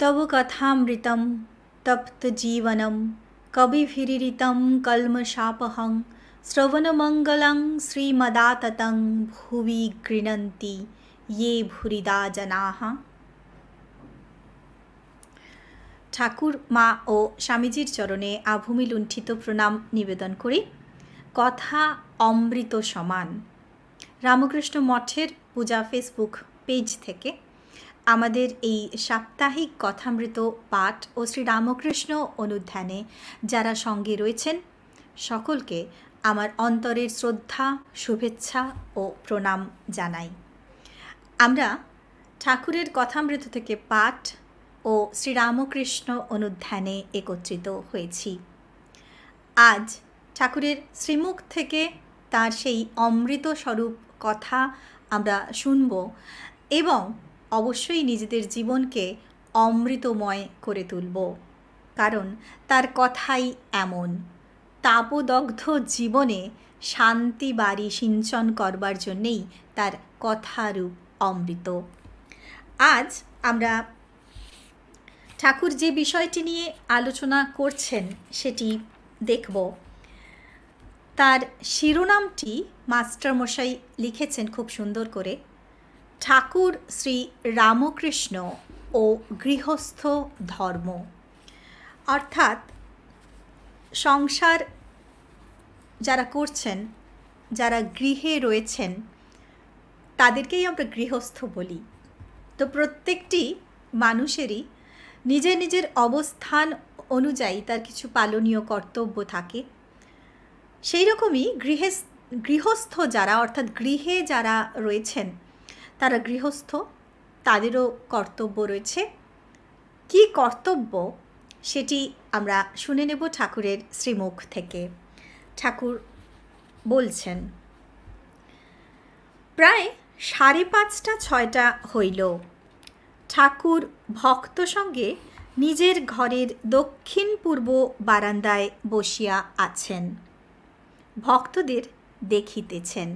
तव कथामृतं तप्तजीवनं कविभिरीरितं कल्मषापहं श्रवणमङ्गलं श्रीमदाततं भुवि गृह्णन्ति ये ভুরিদা জানাহা ঠাকুর মা ও স্বামীজির চরণে আভূমি লুণ্ঠিত প্রণাম নিবেদন করি কথা অমৃত সমান রামকৃষ্ণ মঠের পূজা ফেসবুক পেজ থেকে আমাদের এই সাপ্তাহিক কথামৃত পাঠ ও শ্রীরামকৃষ্ণ অনুধ্যানে যারা সঙ্গে রয়েছেন সকলকে আমার অন্তরের শ্রদ্ধা শুভেচ্ছা ও প্রণাম জানাই আমরা ঠাকুরের কথামৃত থেকে পাঠ ও শ্রীরামকৃষ্ণ অনুধ্যানে একত্রিত হয়েছি আজ ঠাকুরের শ্রীমুখ থেকে তার সেই অমৃত স্বরূপ কথা আমরা শুনব এবং অবশ্যই নিজেদের জীবনকে অমৃতময় করে তুলব কারণ তার কথাই এমন তাপদগ্ধ জীবনে শান্তি বাড়ি সিঞ্চন করবার জন্যেই তার কথারূপ অমৃত আজ আমরা ঠাকুর যে বিষয়টি নিয়ে আলোচনা করছেন সেটি দেখব তার শিরোনামটি মাস্টারমশাই লিখেছেন খুব সুন্দর করে ঠাকুর শ্রী রামকৃষ্ণ ও গৃহস্থ ধর্ম অর্থাৎ সংসার যারা করছেন যারা গৃহে রয়েছেন তাদেরকেই আমরা গৃহস্থ বলি তো প্রত্যেকটি মানুষেরই নিজের নিজের অবস্থান অনুযায়ী তার কিছু পালনীয় কর্তব্য থাকে সেই রকমই গৃহে গৃহস্থ যারা অর্থাৎ গৃহে যারা রয়েছেন তারা গৃহস্থ তাদেরও কর্তব্য রয়েছে কি কর্তব্য সেটি আমরা শুনে নেব ঠাকুরের শ্রীমুখ থেকে ঠাকুর বলছেন প্রায় সাড়ে পাঁচটা ছয়টা হইল ঠাকুর ভক্ত সঙ্গে নিজের ঘরের দক্ষিণ পূর্ব বারান্দায় বসিয়া আছেন ভক্তদের দেখিতেছেন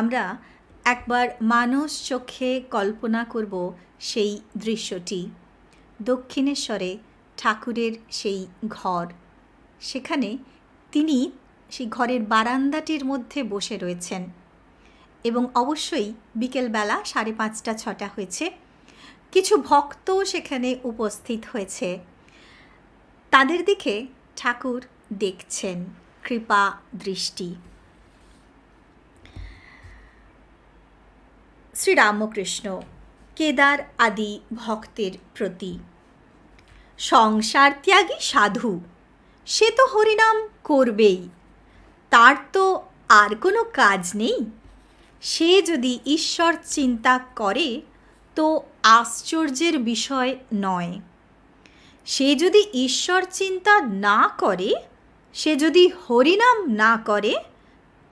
আমরা একবার মানস চোখে কল্পনা করব সেই দৃশ্যটি দক্ষিণেশ্বরে ঠাকুরের সেই ঘর সেখানে তিনি সেই ঘরের বারান্দাটির মধ্যে বসে রয়েছেন এবং অবশ্যই বিকেলবেলা সাড়ে পাঁচটা ছটা হয়েছে কিছু ভক্ত সেখানে উপস্থিত হয়েছে তাদের দিকে ঠাকুর দেখছেন কৃপা দৃষ্টি শ্রীরামকৃষ্ণ কেদার আদি ভক্তের প্রতি সংসার ত্যাগী সাধু সে তো হরিনাম করবেই তার তো আর কোনো কাজ নেই সে যদি ঈশ্বর চিন্তা করে তো আশ্চর্যের বিষয় নয় সে যদি ঈশ্বর চিন্তা না করে সে যদি হরিনাম না করে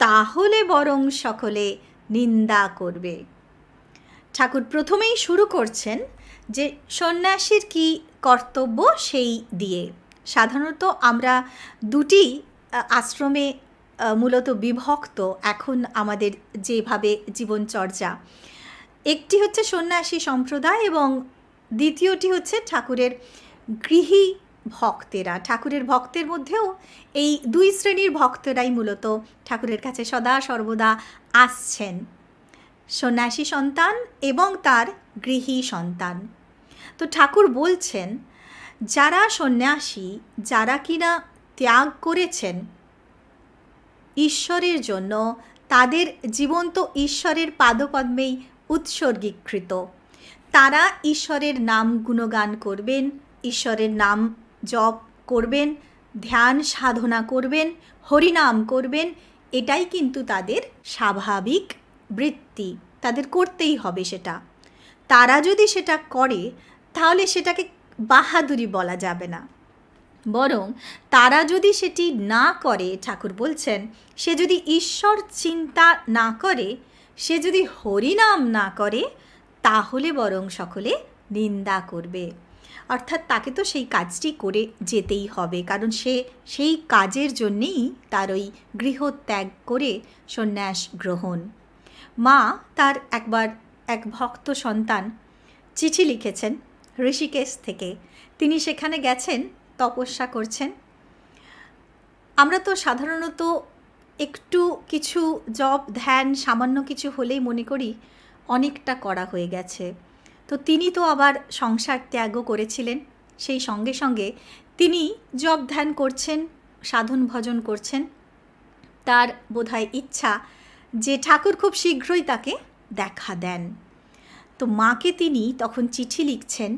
তাহলে বরং সকলে নিন্দা করবে ঠাকুর প্রথমেই শুরু করছেন যে সন্ন্যাসীর কি কর্তব্য সেই দিয়ে সাধারণত আমরা দুটি আশ্রমে মূলত বিভক্ত এখন আমাদের যেভাবে জীবনচর্চা একটি হচ্ছে সন্ন্যাসী সম্প্রদায় এবং দ্বিতীয়টি হচ্ছে ঠাকুরের গৃহী ভক্তেরা ঠাকুরের ভক্তের মধ্যেও এই দুই শ্রেণীর ভক্তরাই মূলত ঠাকুরের কাছে সদা সর্বদা আসছেন সন্ন্যাসী সন্তান এবং তার গৃহী সন্তান তো ঠাকুর বলছেন যারা সন্ন্যাসী যারা কিনা ত্যাগ করেছেন ঈশ্বরের জন্য তাদের জীবন তো ঈশ্বরের পাদপদ্মেই উৎসর্গীকৃত তারা ঈশ্বরের নাম গুণগান করবেন ঈশ্বরের নাম জপ করবেন ধ্যান সাধনা করবেন হরিনাম করবেন এটাই কিন্তু তাদের স্বাভাবিক বৃত্তি তাদের করতেই হবে সেটা তারা যদি সেটা করে তাহলে সেটাকে বাহাদুরি বলা যাবে না বরং তারা যদি সেটি না করে ঠাকুর বলছেন সে যদি ঈশ্বর চিন্তা না করে সে যদি হরিনাম না করে তাহলে বরং সকলে নিন্দা করবে অর্থাৎ তাকে তো সেই কাজটি করে যেতেই হবে কারণ সে সেই কাজের জন্যেই তার ওই গৃহত্যাগ করে সন্ন্যাস গ্রহণ মা তার একবার এক ভক্ত সন্তান চিঠি লিখেছেন ঋষিকেশ থেকে তিনি সেখানে গেছেন তপস্যা করছেন আমরা তো সাধারণত একটু কিছু জব ধ্যান সামান্য কিছু হলেই মনে করি অনেকটা করা হয়ে গেছে তো তিনি তো আবার সংসার ত্যাগ করেছিলেন সেই সঙ্গে সঙ্গে তিনি জব ধ্যান করছেন সাধন ভজন করছেন তার বোধহয় ইচ্ছা যে ঠাকুর খুব শীঘ্রই তাকে দেখা দেন তো মাকে তিনি তখন চিঠি লিখছেন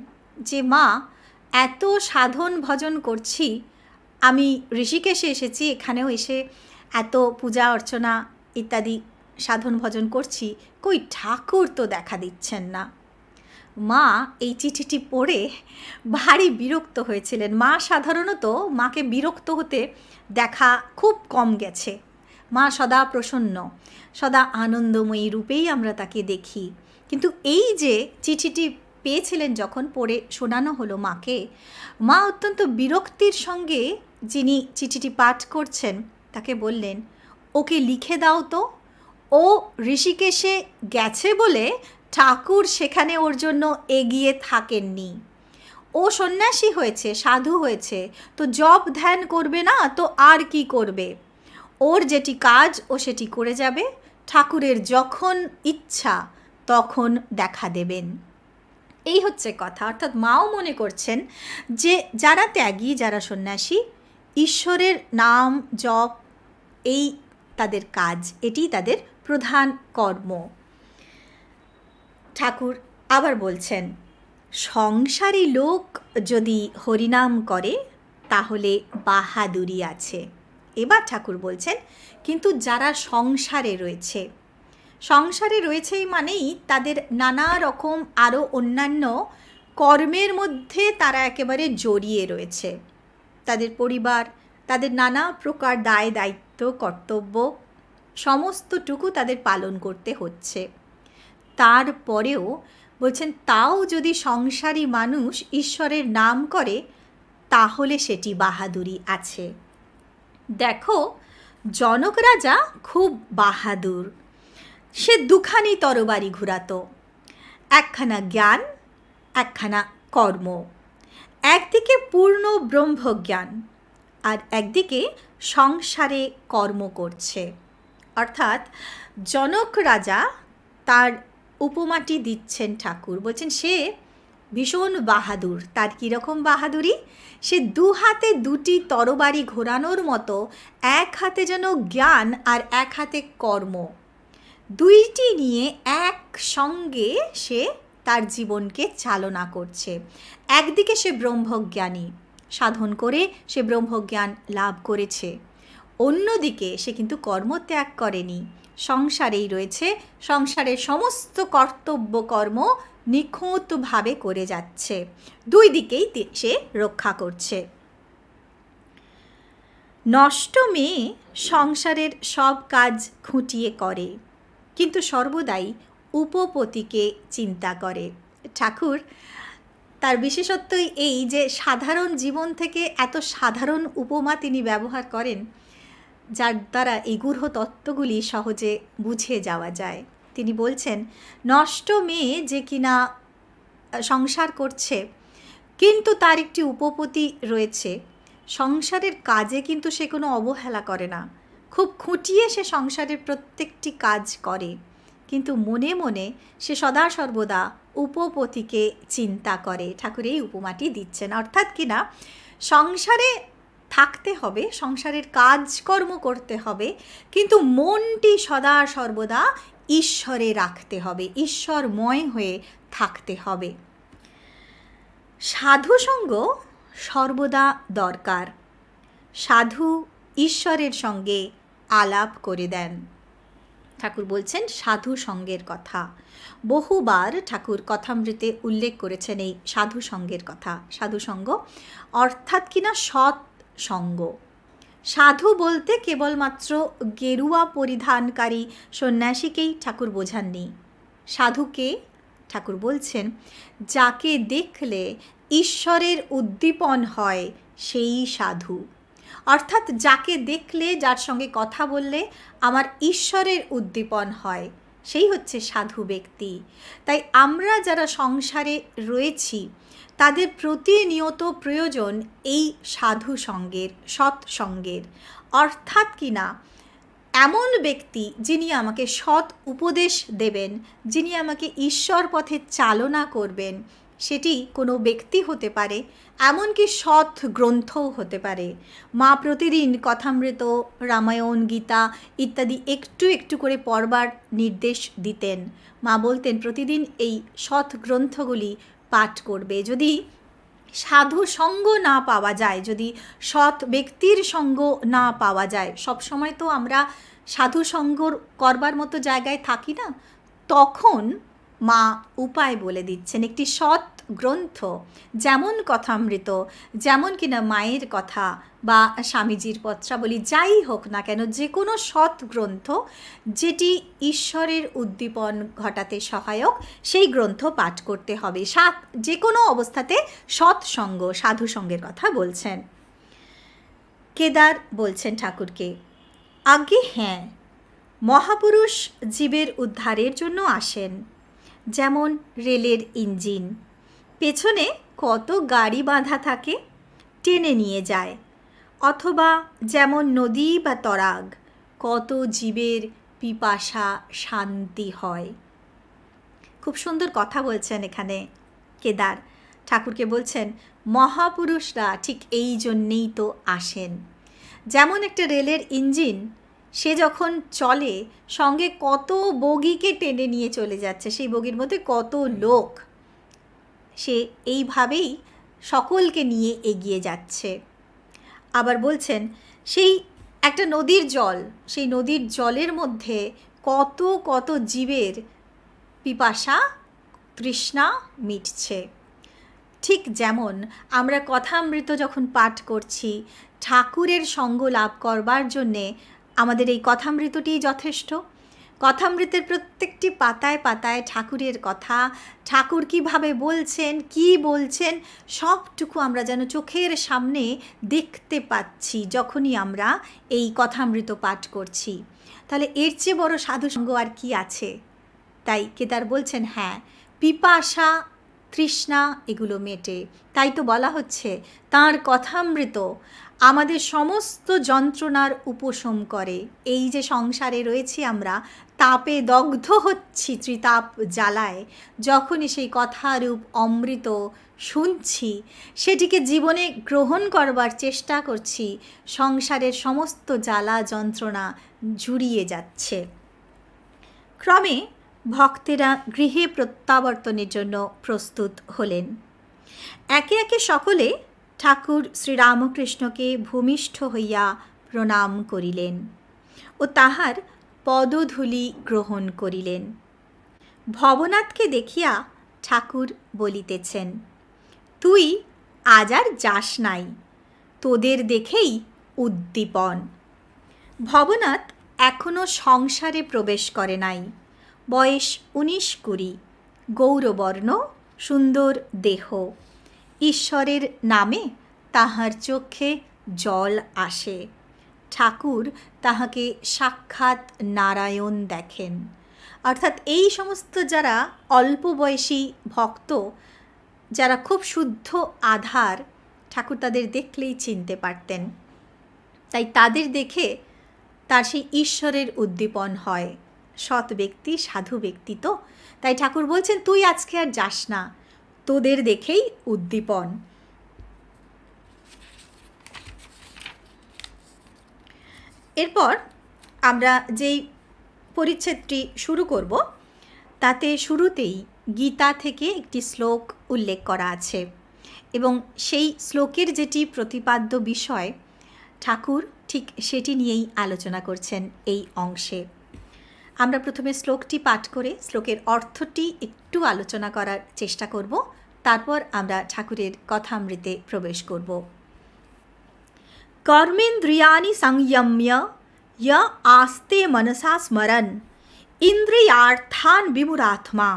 যে মা এত সাধন ভজন করছি আমি ঋষিকেশে এসেছি এখানেও এসে এত পূজা অর্চনা ইত্যাদি সাধন ভজন করছি কই ঠাকুর তো দেখা দিচ্ছেন না মা এই চিঠিটি পড়ে ভারী বিরক্ত হয়েছিলেন মা সাধারণত মাকে বিরক্ত হতে দেখা খুব কম গেছে মা সদা প্রসন্ন সদা আনন্দময়ী রূপেই আমরা তাকে দেখি কিন্তু এই যে চিঠিটি পেয়েছিলেন যখন পড়ে শোনানো হলো মাকে মা অত্যন্ত বিরক্তির সঙ্গে যিনি চিঠিটি পাঠ করছেন তাকে বললেন ওকে লিখে দাও তো ও ঋষিকেশে গেছে বলে ঠাকুর সেখানে ওর জন্য এগিয়ে থাকেননি ও সন্ন্যাসী হয়েছে সাধু হয়েছে তো জব ধ্যান করবে না তো আর কি করবে ওর যেটি কাজ ও সেটি করে যাবে ঠাকুরের যখন ইচ্ছা তখন দেখা দেবেন এই হচ্ছে কথা অর্থাৎ মাও মনে করছেন যে যারা ত্যাগী যারা সন্ন্যাসী ঈশ্বরের নাম জপ এই তাদের কাজ এটি তাদের প্রধান কর্ম ঠাকুর আবার বলছেন সংসারী লোক যদি হরিনাম করে তাহলে বাহাদুরি আছে এবার ঠাকুর বলছেন কিন্তু যারা সংসারে রয়েছে সংসারে রয়েছেই মানেই তাদের নানা রকম আরও অন্যান্য কর্মের মধ্যে তারা একেবারে জড়িয়ে রয়েছে তাদের পরিবার তাদের নানা প্রকার দায় দায়িত্ব কর্তব্য সমস্তটুকু তাদের পালন করতে হচ্ছে তারপরেও বলছেন তাও যদি সংসারী মানুষ ঈশ্বরের নাম করে তাহলে সেটি বাহাদুরি আছে দেখো জনক রাজা খুব বাহাদুর সে দুখানি তরবারি ঘুরাত একখানা জ্ঞান একখানা কর্ম একদিকে পূর্ণ ব্রহ্মজ্ঞান আর একদিকে সংসারে কর্ম করছে অর্থাৎ জনক রাজা তার উপমাটি দিচ্ছেন ঠাকুর বলছেন সে ভীষণ বাহাদুর তার কীরকম বাহাদুরি সে দু হাতে দুটি তরবারি ঘোরানোর মতো এক হাতে যেন জ্ঞান আর এক হাতে কর্ম দুইটি নিয়ে এক সঙ্গে সে তার জীবনকে চালনা করছে একদিকে সে ব্রহ্মজ্ঞানী সাধন করে সে ব্রহ্মজ্ঞান লাভ করেছে অন্যদিকে সে কিন্তু কর্মত্যাগ করেনি সংসারেই রয়েছে সংসারের সমস্ত কর্তব্য কর্ম নিখুঁতভাবে করে যাচ্ছে দুই দিকেই সে রক্ষা করছে নষ্ট মেয়ে সংসারের সব কাজ খুঁটিয়ে করে কিন্তু সর্বদাই উপপতিকে চিন্তা করে ঠাকুর তার বিশেষত্বই এই যে সাধারণ জীবন থেকে এত সাধারণ উপমা তিনি ব্যবহার করেন যার দ্বারা এই গুরহ তত্ত্বগুলি সহজে বুঝে যাওয়া যায় তিনি বলছেন নষ্ট মেয়ে যে কিনা সংসার করছে কিন্তু তার একটি উপপতি রয়েছে সংসারের কাজে কিন্তু সে কোনো অবহেলা করে না খুব খুঁটিয়ে সে সংসারের প্রত্যেকটি কাজ করে কিন্তু মনে মনে সে সদা সর্বদা উপপতিকে চিন্তা করে ঠাকুর এই উপমাটি দিচ্ছেন অর্থাৎ কিনা সংসারে থাকতে হবে সংসারের কাজকর্ম করতে হবে কিন্তু মনটি সদা সর্বদা ঈশ্বরে রাখতে হবে ঈশ্বরময় হয়ে থাকতে হবে সাধু সঙ্গ সর্বদা দরকার সাধু ঈশ্বরের সঙ্গে আলাপ করে দেন ঠাকুর বলছেন সাধু সঙ্গের কথা বহুবার ঠাকুর কথামৃতে উল্লেখ করেছেন এই সাধু সঙ্গের কথা সাধু সঙ্গ অর্থাৎ কিনা সৎ সঙ্গ সাধু বলতে কেবলমাত্র গেরুয়া পরিধানকারী সন্ন্যাসীকেই ঠাকুর বোঝাননি সাধুকে ঠাকুর বলছেন যাকে দেখলে ঈশ্বরের উদ্দীপন হয় সেই সাধু অর্থাৎ যাকে দেখলে যার সঙ্গে কথা বললে আমার ঈশ্বরের উদ্দীপন হয় সেই হচ্ছে সাধু ব্যক্তি তাই আমরা যারা সংসারে রয়েছি তাদের প্রতিনিয়ত প্রয়োজন এই সাধু সঙ্গের সৎসঙ্গের অর্থাৎ কিনা এমন ব্যক্তি যিনি আমাকে সৎ উপদেশ দেবেন যিনি আমাকে ঈশ্বর পথে চালনা করবেন সেটি কোনো ব্যক্তি হতে পারে এমনকি সৎ গ্রন্থও হতে পারে মা প্রতিদিন কথামৃত রামায়ণ গীতা ইত্যাদি একটু একটু করে পড়বার নির্দেশ দিতেন মা বলতেন প্রতিদিন এই সৎ গ্রন্থগুলি পাঠ করবে যদি সাধু সঙ্গ না পাওয়া যায় যদি সৎ ব্যক্তির সঙ্গ না পাওয়া যায় সব সময় তো আমরা সাধু সঙ্গ করবার মতো জায়গায় থাকি না তখন মা উপায় বলে দিচ্ছেন একটি সৎ গ্রন্থ যেমন কথামৃত যেমন কিনা মায়ের কথা বা স্বামীজির পত্রাবলী যাই হোক না কেন যে কোনো সৎ গ্রন্থ যেটি ঈশ্বরের উদ্দীপন ঘটাতে সহায়ক সেই গ্রন্থ পাঠ করতে হবে সাত যে কোনো অবস্থাতে সৎসঙ্গ সাধুসঙ্গের কথা বলছেন কেদার বলছেন ঠাকুরকে আগে হ্যাঁ মহাপুরুষ জীবের উদ্ধারের জন্য আসেন যেমন রেলের ইঞ্জিন পেছনে কত গাড়ি বাঁধা থাকে টেনে নিয়ে যায় অথবা যেমন নদী বা তরাগ কত জীবের পিপাসা শান্তি হয় খুব সুন্দর কথা বলছেন এখানে কেদার ঠাকুরকে বলছেন মহাপুরুষরা ঠিক এই জন্যেই তো আসেন যেমন একটা রেলের ইঞ্জিন সে যখন চলে সঙ্গে কত বগিকে টেনে নিয়ে চলে যাচ্ছে সেই বগির মধ্যে কত লোক সে এইভাবেই সকলকে নিয়ে এগিয়ে যাচ্ছে আবার বলছেন সেই একটা নদীর জল সেই নদীর জলের মধ্যে কত কত জীবের পিপাসা তৃষ্ণা মিটছে ঠিক যেমন আমরা কথামৃত যখন পাঠ করছি ঠাকুরের সঙ্গ লাভ করবার জন্যে আমাদের এই কথামৃতটিই যথেষ্ট কথামৃতের প্রত্যেকটি পাতায় পাতায় ঠাকুরের কথা ঠাকুর কিভাবে বলছেন কি বলছেন সবটুকু আমরা যেন চোখের সামনে দেখতে পাচ্ছি যখনই আমরা এই কথামৃত পাঠ করছি তাহলে এর চেয়ে বড় সাধুসঙ্গ আর কি আছে তাই কেদার বলছেন হ্যাঁ পিপাসা তৃষ্ণা এগুলো মেটে তাই তো বলা হচ্ছে তাঁর কথামৃত আমাদের সমস্ত যন্ত্রণার উপশম করে এই যে সংসারে রয়েছি আমরা তাপে দগ্ধ হচ্ছি ত্রিতাপ জ্বালায় যখনই সেই কথারূপ অমৃত শুনছি সেটিকে জীবনে গ্রহণ করবার চেষ্টা করছি সংসারের সমস্ত জ্বালা যন্ত্রণা জুড়িয়ে যাচ্ছে ক্রমে ভক্তেরা গৃহে প্রত্যাবর্তনের জন্য প্রস্তুত হলেন একে একে সকলে ঠাকুর শ্রীরামকৃষ্ণকে ভূমিষ্ঠ হইয়া প্রণাম করিলেন ও তাহার পদধূলি গ্রহণ করিলেন ভবনাথকে দেখিয়া ঠাকুর বলিতেছেন তুই আজ আর যাস নাই তোদের দেখেই উদ্দীপন ভবনাথ এখনও সংসারে প্রবেশ করে নাই বয়স উনিশ কুড়ি গৌরবর্ণ সুন্দর দেহ ঈশ্বরের নামে তাহার চক্ষে জল আসে ঠাকুর তাহাকে সাক্ষাৎ নারায়ণ দেখেন অর্থাৎ এই সমস্ত যারা অল্প বয়সী ভক্ত যারা খুব শুদ্ধ আধার ঠাকুর তাদের দেখলেই চিনতে পারতেন তাই তাদের দেখে তার সেই ঈশ্বরের উদ্দীপন হয় সৎ ব্যক্তি সাধু ব্যক্তি তো তাই ঠাকুর বলছেন তুই আজকে আর যাস না ভক্তদের দেখেই উদ্দীপন এরপর আমরা যেই পরিচ্ছেদটি শুরু করব তাতে শুরুতেই গীতা থেকে একটি শ্লোক উল্লেখ করা আছে এবং সেই শ্লোকের যেটি প্রতিপাদ্য বিষয় ঠাকুর ঠিক সেটি নিয়েই আলোচনা করছেন এই অংশে আমরা প্রথমে শ্লোকটি পাঠ করে শ্লোকের অর্থটি একটু আলোচনা করার চেষ্টা করব ততপর আমরা ছাকুটির কথামৃতে প্রবেশ করব কর্মেন্দ্রিয়ানি সংযম্য য আস্তে মনসা স্মরণ ইন্দ্রিয়ার্থান বিমুরাত্মা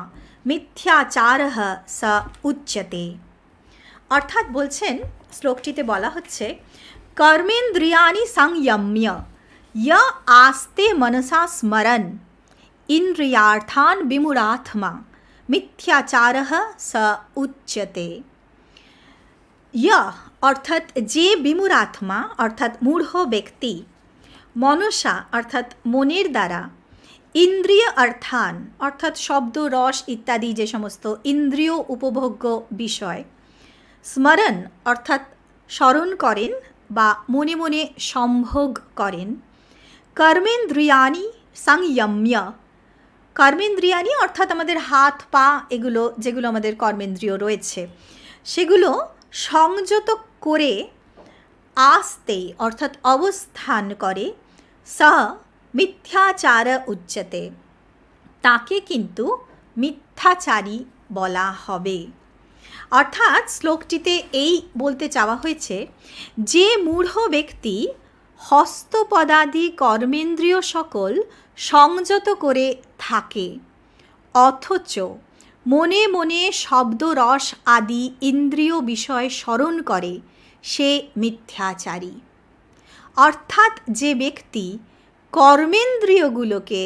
মিথ্যাচারঃ স উচ্যতে অর্থাৎ বলছেন শ্লোকটিতে বলা হচ্ছে কর্মেন্দ্রিয়ানি সংযম্য য আস্তে মনসা স্মরণ ইন্দ্রিয়ার্থান বিমুরাত্মা মিথ্যাচারহ স উচ্যতে ইয় অর্থাৎ যে বিমুরাত্মা অর্থাৎ মূঢ় ব্যক্তি মনসা অর্থাৎ মনের দ্বারা ইন্দ্রিয় অর্থান অর্থাৎ শব্দ রস ইত্যাদি যে সমস্ত ইন্দ্রিয় উপভোগ্য বিষয় স্মরণ অর্থাৎ স্মরণ করেন বা মনে মনে সম্ভোগ করেন কর্মেন্দ্রিয়ানি সংযম্য কর্মেন্দ্রিয়ানি অর্থাৎ আমাদের হাত পা এগুলো যেগুলো আমাদের কর্মেন্দ্রিয় রয়েছে সেগুলো সংযত করে আসতে অর্থাৎ অবস্থান করে স মিথ্যাচার উচ্চতে তাকে কিন্তু মিথ্যাচারী বলা হবে অর্থাৎ শ্লোকটিতে এই বলতে চাওয়া হয়েছে যে মূঢ় ব্যক্তি হস্তপদাদি কর্মেন্দ্রীয় সকল সংযত করে থাকে অথচ মনে মনে শব্দরস আদি ইন্দ্রিয় বিষয় স্মরণ করে সে মিথ্যাচারী অর্থাৎ যে ব্যক্তি কর্মেন্দ্রিয়গুলোকে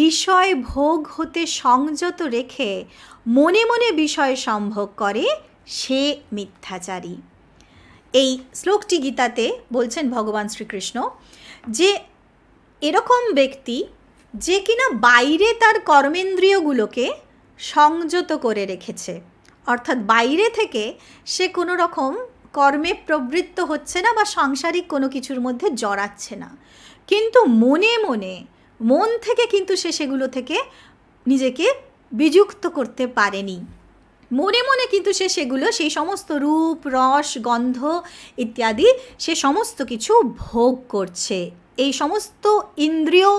বিষয় ভোগ হতে সংযত রেখে মনে মনে বিষয় সম্ভোগ করে সে মিথ্যাচারী এই শ্লোকটি গীতাতে বলছেন ভগবান শ্রীকৃষ্ণ যে এরকম ব্যক্তি যে কিনা বাইরে তার কর্মেন্দ্রিয়গুলোকে সংযত করে রেখেছে অর্থাৎ বাইরে থেকে সে কোনো রকম কর্মে প্রবৃত্ত হচ্ছে না বা সাংসারিক কোনো কিছুর মধ্যে জড়াচ্ছে না কিন্তু মনে মনে মন থেকে কিন্তু সে সেগুলো থেকে নিজেকে বিযুক্ত করতে পারেনি মনে মনে কিন্তু সে সেগুলো সেই সমস্ত রূপ রস গন্ধ ইত্যাদি সে সমস্ত কিছু ভোগ করছে এই সমস্ত ইন্দ্রিয়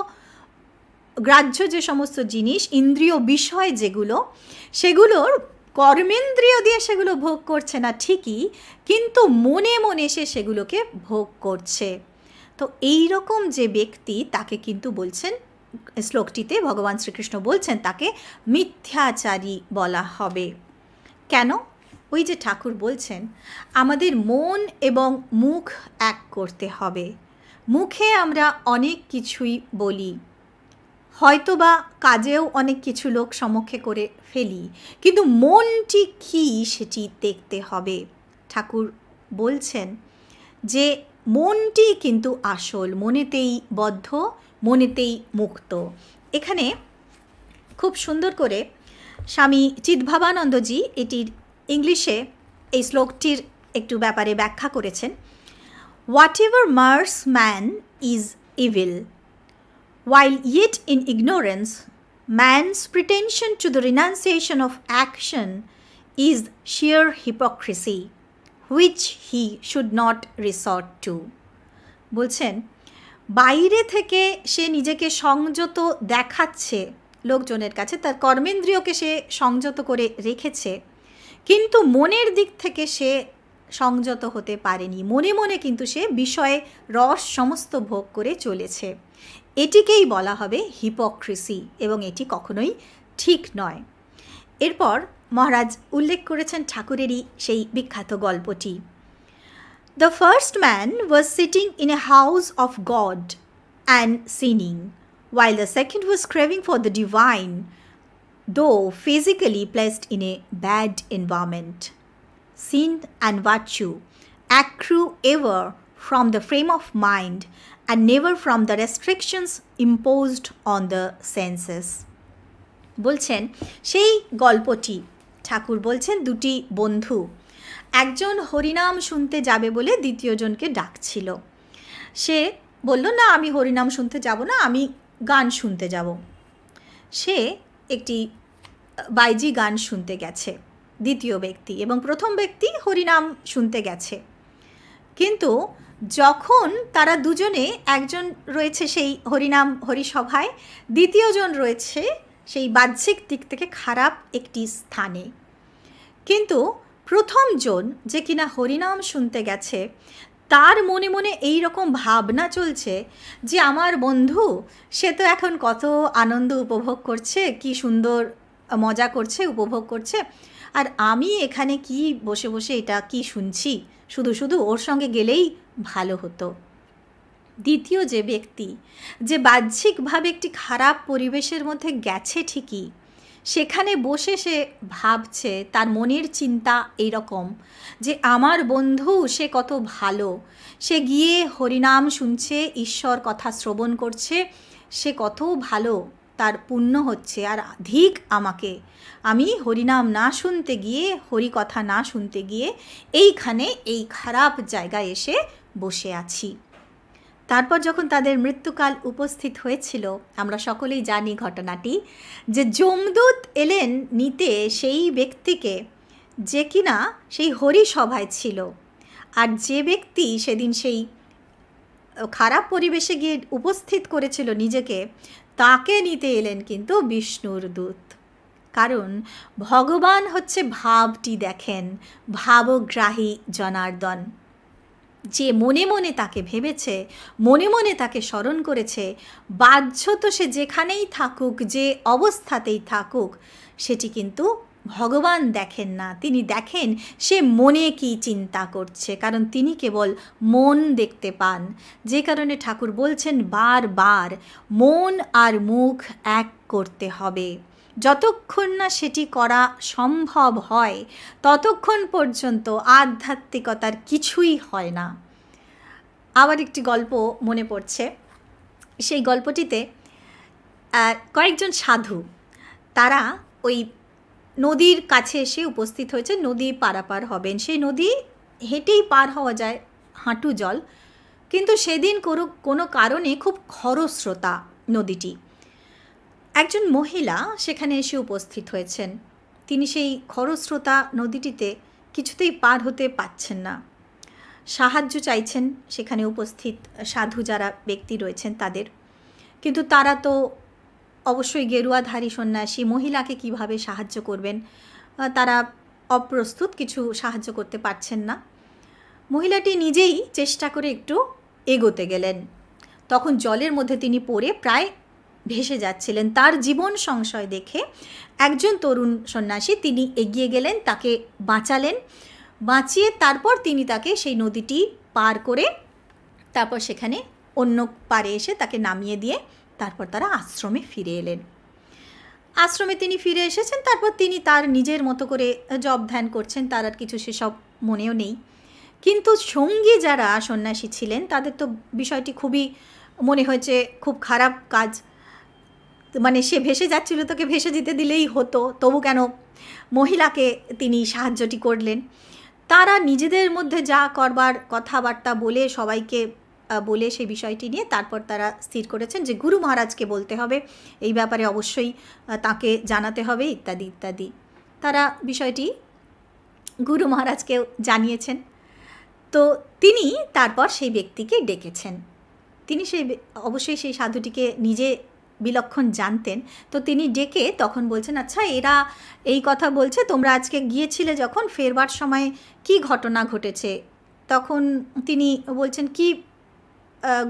গ্রাহ্য যে সমস্ত জিনিস ইন্দ্রিয় বিষয় যেগুলো সেগুলোর কর্মেন্দ্রিয় দিয়ে সেগুলো ভোগ করছে না ঠিকই কিন্তু মনে মনে সে সেগুলোকে ভোগ করছে তো এই রকম যে ব্যক্তি তাকে কিন্তু বলছেন শ্লোকটিতে ভগবান শ্রীকৃষ্ণ বলছেন তাকে মিথ্যাচারী বলা হবে কেন ওই যে ঠাকুর বলছেন আমাদের মন এবং মুখ এক করতে হবে মুখে আমরা অনেক কিছুই বলি হয়তোবা কাজেও অনেক কিছু লোক সমক্ষে করে ফেলি কিন্তু মনটি কি সেটি দেখতে হবে ঠাকুর বলছেন যে মনটি কিন্তু আসল মনেতেই বদ্ধ মনেতেই মুক্ত এখানে খুব সুন্দর করে স্বামী চিদ্ভাবানন্দজি এটির ইংলিশে এই শ্লোকটির একটু ব্যাপারে ব্যাখ্যা করেছেন whatever mars man is evil While yet in ignorance, man's pretension to the renunciation of action is sheer hypocrisy, which he should not resort to. বলছেন বাইরে থেকে সে নিজেকে সংযত দেখাচ্ছে লোকজনের কাছে তার কর্মেন্দ্রিয়কে সে সংযত করে রেখেছে কিন্তু মনের দিক থেকে সে সংযত হতে পারেনি মনে মনে কিন্তু সে বিষয়ে রস সমস্ত ভোগ করে চলেছে এটিকেই বলা হবে হিপোক্রেসি এবং এটি কখনোই ঠিক নয় এরপর মহারাজ উল্লেখ করেছেন ঠাকুরেরই সেই বিখ্যাত গল্পটি the first man was sitting in a house of God and sinning while the second was craving for the divine, though physically placed in a bad environment. Sin and virtue accrue ever from the frame of mind and never from the restrictions imposed on the senses বলছেন সেই গল্পটি ঠাকুর বলছেন দুটি বন্ধু একজন হরিনাম শুনতে যাবে বলে দ্বিতীয়জনকে ডাকছিল সে বলল না আমি হরিনাম শুনতে যাব না আমি গান শুনতে যাব সে একটি বাইজি গান শুনতে গেছে দ্বিতীয় ব্যক্তি এবং প্রথম ব্যক্তি হরিনাম শুনতে গেছে কিন্তু যখন তারা দুজনে একজন রয়েছে সেই হরিনাম হরিসভায় দ্বিতীয়জন রয়েছে সেই বাহ্যিক দিক থেকে খারাপ একটি স্থানে কিন্তু প্রথম জন যে কিনা হরিনাম শুনতে গেছে তার মনে মনে এই রকম ভাবনা চলছে যে আমার বন্ধু সে তো এখন কত আনন্দ উপভোগ করছে কি সুন্দর মজা করছে উপভোগ করছে আর আমি এখানে কি বসে বসে এটা কি শুনছি শুধু শুধু ওর সঙ্গে গেলেই ভালো হতো দ্বিতীয় যে ব্যক্তি যে বাহ্যিকভাবে একটি খারাপ পরিবেশের মধ্যে গেছে ঠিকই সেখানে বসে সে ভাবছে তার মনের চিন্তা এইরকম যে আমার বন্ধু সে কত ভালো সে গিয়ে হরিনাম শুনছে ঈশ্বর কথা শ্রবণ করছে সে কত ভালো তার পুণ্য হচ্ছে আর অধিক আমাকে আমি হরিনাম না শুনতে গিয়ে হরি কথা না শুনতে গিয়ে এইখানে এই খারাপ জায়গায় এসে বসে আছি তারপর যখন তাদের মৃত্যুকাল উপস্থিত হয়েছিল আমরা সকলেই জানি ঘটনাটি যে যমদূত এলেন নিতে সেই ব্যক্তিকে যে কিনা সেই হরি সভায় ছিল আর যে ব্যক্তি সেদিন সেই খারাপ পরিবেশে গিয়ে উপস্থিত করেছিল নিজেকে তাকে নিতে এলেন কিন্তু বিষ্ণুর দূত কারণ ভগবান হচ্ছে ভাবটি দেখেন ভাবগ্রাহী জনার্দন যে মনে মনে তাকে ভেবেছে মনে মনে তাকে স্মরণ করেছে বাহ্য তো সে যেখানেই থাকুক যে অবস্থাতেই থাকুক সেটি কিন্তু ভগবান দেখেন না তিনি দেখেন সে মনে কি চিন্তা করছে কারণ তিনি কেবল মন দেখতে পান যে কারণে ঠাকুর বলছেন বারবার মন আর মুখ এক করতে হবে যতক্ষণ না সেটি করা সম্ভব হয় ততক্ষণ পর্যন্ত আধ্যাত্মিকতার কিছুই হয় না আবার একটি গল্প মনে পড়ছে সেই গল্পটিতে কয়েকজন সাধু তারা ওই নদীর কাছে এসে উপস্থিত হয়েছে নদী পারাপার হবেন সেই নদী হেঁটেই পার হওয়া যায় হাঁটু জল কিন্তু সেদিন কোনো কোনো কারণে খুব খরস্রোতা নদীটি একজন মহিলা সেখানে এসে উপস্থিত হয়েছেন তিনি সেই খরস্রোতা নদীটিতে কিছুতেই পার হতে পাচ্ছেন না সাহায্য চাইছেন সেখানে উপস্থিত সাধু যারা ব্যক্তি রয়েছেন তাদের কিন্তু তারা তো অবশ্যই গেরুয়াধারী সন্ন্যাসী মহিলাকে কিভাবে সাহায্য করবেন তারা অপ্রস্তুত কিছু সাহায্য করতে পারছেন না মহিলাটি নিজেই চেষ্টা করে একটু এগোতে গেলেন তখন জলের মধ্যে তিনি পড়ে প্রায় ভেসে যাচ্ছিলেন তার জীবন সংশয় দেখে একজন তরুণ সন্ন্যাসী তিনি এগিয়ে গেলেন তাকে বাঁচালেন বাঁচিয়ে তারপর তিনি তাকে সেই নদীটি পার করে তারপর সেখানে অন্য পারে এসে তাকে নামিয়ে দিয়ে তারপর তারা আশ্রমে ফিরে এলেন আশ্রমে তিনি ফিরে এসেছেন তারপর তিনি তার নিজের মতো করে জব ধ্যান করছেন তার আর কিছু সেসব মনেও নেই কিন্তু সঙ্গী যারা সন্ন্যাসী ছিলেন তাদের তো বিষয়টি খুবই মনে হয়েছে খুব খারাপ কাজ মানে সে ভেসে যাচ্ছিল তোকে ভেসে যেতে দিলেই হতো তবু কেন মহিলাকে তিনি সাহায্যটি করলেন তারা নিজেদের মধ্যে যা করবার কথাবার্তা বলে সবাইকে বলে সেই বিষয়টি নিয়ে তারপর তারা স্থির করেছেন যে গুরু মহারাজকে বলতে হবে এই ব্যাপারে অবশ্যই তাকে জানাতে হবে ইত্যাদি ইত্যাদি তারা বিষয়টি গুরু মহারাজকেও জানিয়েছেন তো তিনি তারপর সেই ব্যক্তিকে ডেকেছেন তিনি সেই অবশ্যই সেই সাধুটিকে নিজে বিলক্ষণ জানতেন তো তিনি ডেকে তখন বলছেন আচ্ছা এরা এই কথা বলছে তোমরা আজকে গিয়েছিলে যখন ফেরবার সময় কি ঘটনা ঘটেছে তখন তিনি বলছেন কি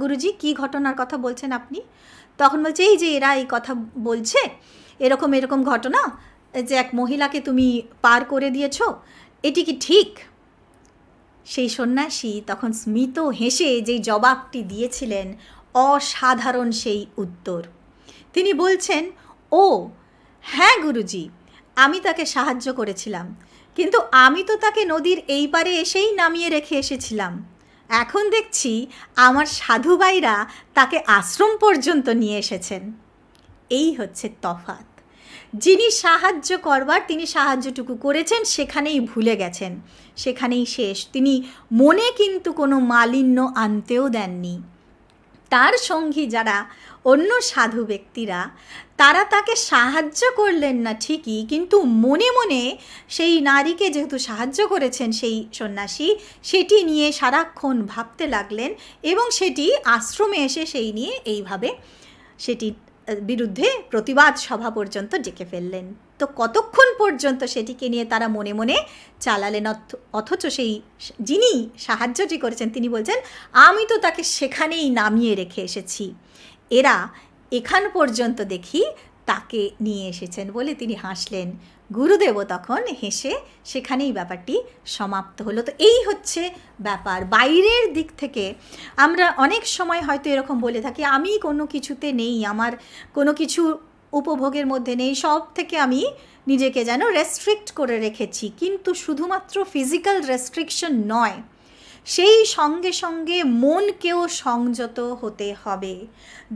গুরুজি কি ঘটনার কথা বলছেন আপনি তখন বলছে এই যে এরা এই কথা বলছে এরকম এরকম ঘটনা যে এক মহিলাকে তুমি পার করে দিয়েছ এটি কি ঠিক সেই সন্ন্যাসী তখন স্মিত হেসে যেই জবাবটি দিয়েছিলেন অসাধারণ সেই উত্তর তিনি বলছেন ও হ্যাঁ গুরুজি আমি তাকে সাহায্য করেছিলাম কিন্তু আমি তো তাকে নদীর এই পারে এসেই নামিয়ে রেখে এসেছিলাম এখন দেখছি আমার সাধু ভাইরা তাকে আশ্রম পর্যন্ত নিয়ে এসেছেন এই হচ্ছে তফাত যিনি সাহায্য করবার তিনি সাহায্যটুকু করেছেন সেখানেই ভুলে গেছেন সেখানেই শেষ তিনি মনে কিন্তু কোনো মালিন্য আনতেও দেননি তার সঙ্গী যারা অন্য সাধু ব্যক্তিরা তারা তাকে সাহায্য করলেন না ঠিকই কিন্তু মনে মনে সেই নারীকে যেহেতু সাহায্য করেছেন সেই সন্ন্যাসী সেটি নিয়ে সারাক্ষণ ভাবতে লাগলেন এবং সেটি আশ্রমে এসে সেই নিয়ে এইভাবে সেটি বিরুদ্ধে প্রতিবাদ সভা পর্যন্ত ডেকে ফেললেন তো কতক্ষণ পর্যন্ত সেটিকে নিয়ে তারা মনে মনে চালালেন অথচ সেই যিনি সাহায্যটি করেছেন তিনি বলছেন আমি তো তাকে সেখানেই নামিয়ে রেখে এসেছি এরা এখান পর্যন্ত দেখি তাকে নিয়ে এসেছেন বলে তিনি হাসলেন গুরুদেবও তখন হেসে সেখানেই ব্যাপারটি সমাপ্ত হলো তো এই হচ্ছে ব্যাপার বাইরের দিক থেকে আমরা অনেক সময় হয়তো এরকম বলে থাকি আমি কোনো কিছুতে নেই আমার কোনো কিছু উপভোগের মধ্যে নেই সব থেকে আমি নিজেকে যেন রেস্ট্রিক্ট করে রেখেছি কিন্তু শুধুমাত্র ফিজিক্যাল রেস্ট্রিকশন নয় সেই সঙ্গে সঙ্গে মনকেও সংযত হতে হবে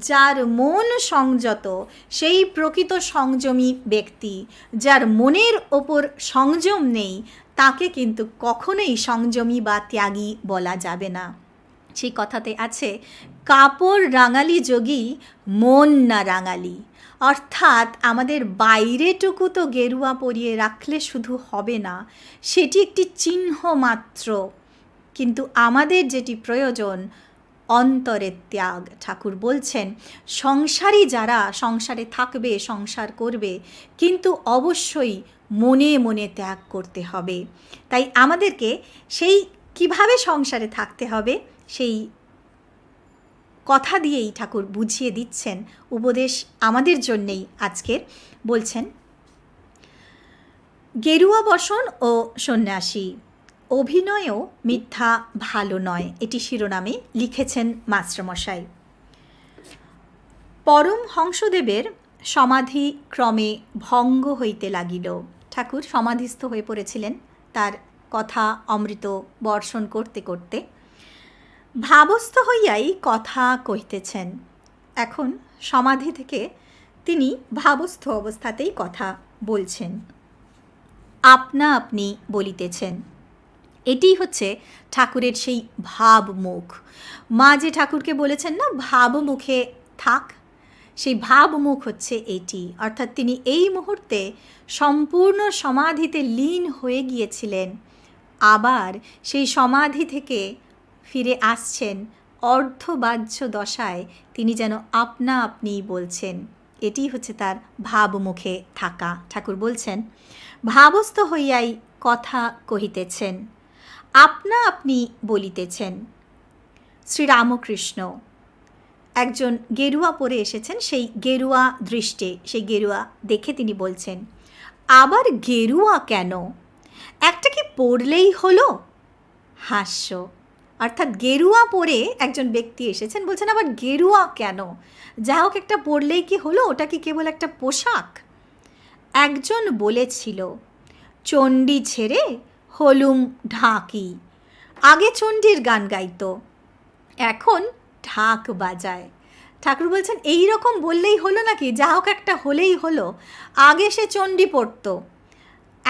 যার মন সংযত সেই প্রকৃত সংযমী ব্যক্তি যার মনের ওপর সংযম নেই তাকে কিন্তু কখনোই সংযমী বা ত্যাগী বলা যাবে না সেই কথাতে আছে কাপড় রাঙালি যোগী মন না রাঙালি অর্থাৎ আমাদের বাইরেটুকু তো গেরুয়া পরিয়ে রাখলে শুধু হবে না সেটি একটি চিহ্ন মাত্র কিন্তু আমাদের যেটি প্রয়োজন অন্তরের ত্যাগ ঠাকুর বলছেন সংসারী যারা সংসারে থাকবে সংসার করবে কিন্তু অবশ্যই মনে মনে ত্যাগ করতে হবে তাই আমাদেরকে সেই কিভাবে সংসারে থাকতে হবে সেই কথা দিয়েই ঠাকুর বুঝিয়ে দিচ্ছেন উপদেশ আমাদের জন্যেই আজকের বলছেন গেরুয়া বসন ও সন্ন্যাসী অভিনয়ও মিথ্যা ভালো নয় এটি শিরোনামে লিখেছেন মাস্টারমশাই পরম হংসদেবের সমাধি ক্রমে ভঙ্গ হইতে লাগিল ঠাকুর সমাধিস্থ হয়ে পড়েছিলেন তার কথা অমৃত বর্ষণ করতে করতে ভাবস্থ হইয়াই কথা কহিতেছেন এখন সমাধি থেকে তিনি ভাবস্থ অবস্থাতেই কথা বলছেন আপনা আপনি বলিতেছেন এটি হচ্ছে ঠাকুরের সেই ভাবমুখ মা যে ঠাকুরকে বলেছেন না ভাবমুখে থাক সেই ভাবমুখ হচ্ছে এটি অর্থাৎ তিনি এই মুহূর্তে সম্পূর্ণ সমাধিতে লীন হয়ে গিয়েছিলেন আবার সেই সমাধি থেকে ফিরে আসছেন অর্ধবাহ্য দশায় তিনি যেন আপনা আপনিই বলছেন এটি হচ্ছে তার ভাবমুখে থাকা ঠাকুর বলছেন ভাবস্থ হইয়াই কথা কহিতেছেন আপনা আপনি বলিতেছেন শ্রীরামকৃষ্ণ একজন গেরুয়া পরে এসেছেন সেই গেরুয়া দৃষ্টে সেই গেরুয়া দেখে তিনি বলছেন আবার গেরুয়া কেন একটা কি পড়লেই হলো হাস্য অর্থাৎ গেরুয়া পরে একজন ব্যক্তি এসেছেন বলছেন আবার গেরুয়া কেন যা হোক একটা পরলেই কি হলো ওটা কি কেবল একটা পোশাক একজন বলেছিল চণ্ডী ছেড়ে হলুম ঢাকি আগে চণ্ডীর গান গাইতো এখন ঢাক বাজায় ঠাকুর বলছেন এই রকম বললেই হলো নাকি যা হোক একটা হলেই হলো আগে সে চণ্ডী পড়তো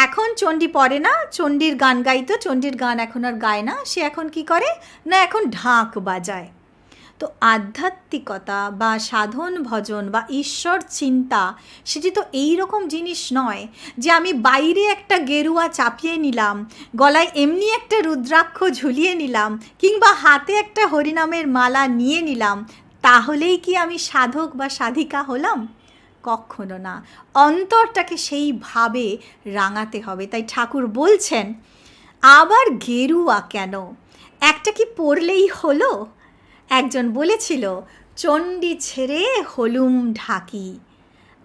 এখন চণ্ডী পড়ে না চণ্ডীর গান গাইতো চণ্ডীর গান এখন আর গায় না সে এখন কি করে না এখন ঢাক বাজায় তো আধ্যাত্মিকতা বা সাধন ভজন বা ঈশ্বর চিন্তা সেটি তো এই রকম জিনিস নয় যে আমি বাইরে একটা গেরুয়া চাপিয়ে নিলাম গলায় এমনি একটা রুদ্রাক্ষ ঝুলিয়ে নিলাম কিংবা হাতে একটা হরিনামের মালা নিয়ে নিলাম তাহলেই কি আমি সাধক বা সাধিকা হলাম কখনো না অন্তরটাকে সেইভাবে রাঙাতে হবে তাই ঠাকুর বলছেন আবার গেরুয়া কেন একটা কি পড়লেই হলো একজন বলেছিল চণ্ডী ছেড়ে হলুম ঢাকি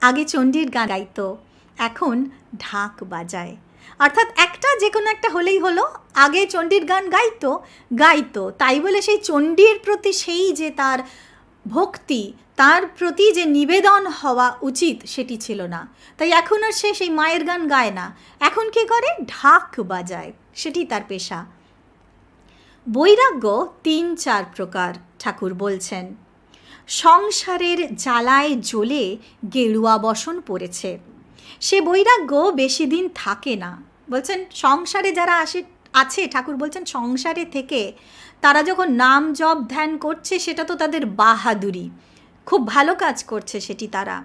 আগে চণ্ডীর গান গাইতো এখন ঢাক বাজায় অর্থাৎ একটা যে কোনো একটা হলেই হলো আগে চণ্ডীর গান গাইতো গাইতো তাই বলে সেই চণ্ডীর প্রতি সেই যে তার ভক্তি তার প্রতি যে নিবেদন হওয়া উচিত সেটি ছিল না তাই এখন আর সে সেই মায়ের গান গায় না এখন কি করে ঢাক বাজায় সেটি তার পেশা বৈরাগ্য তিন চার প্রকার ঠাকুর বলছেন সংসারের জ্বালায় জ্বলে গেরুয়া বসন পড়েছে সে বৈরাগ্য বেশি দিন থাকে না বলছেন সংসারে যারা আসে আছে ঠাকুর বলছেন সংসারে থেকে তারা যখন নাম জপ ধ্যান করছে সেটা তো তাদের বাহাদুরি খুব ভালো কাজ করছে সেটি তারা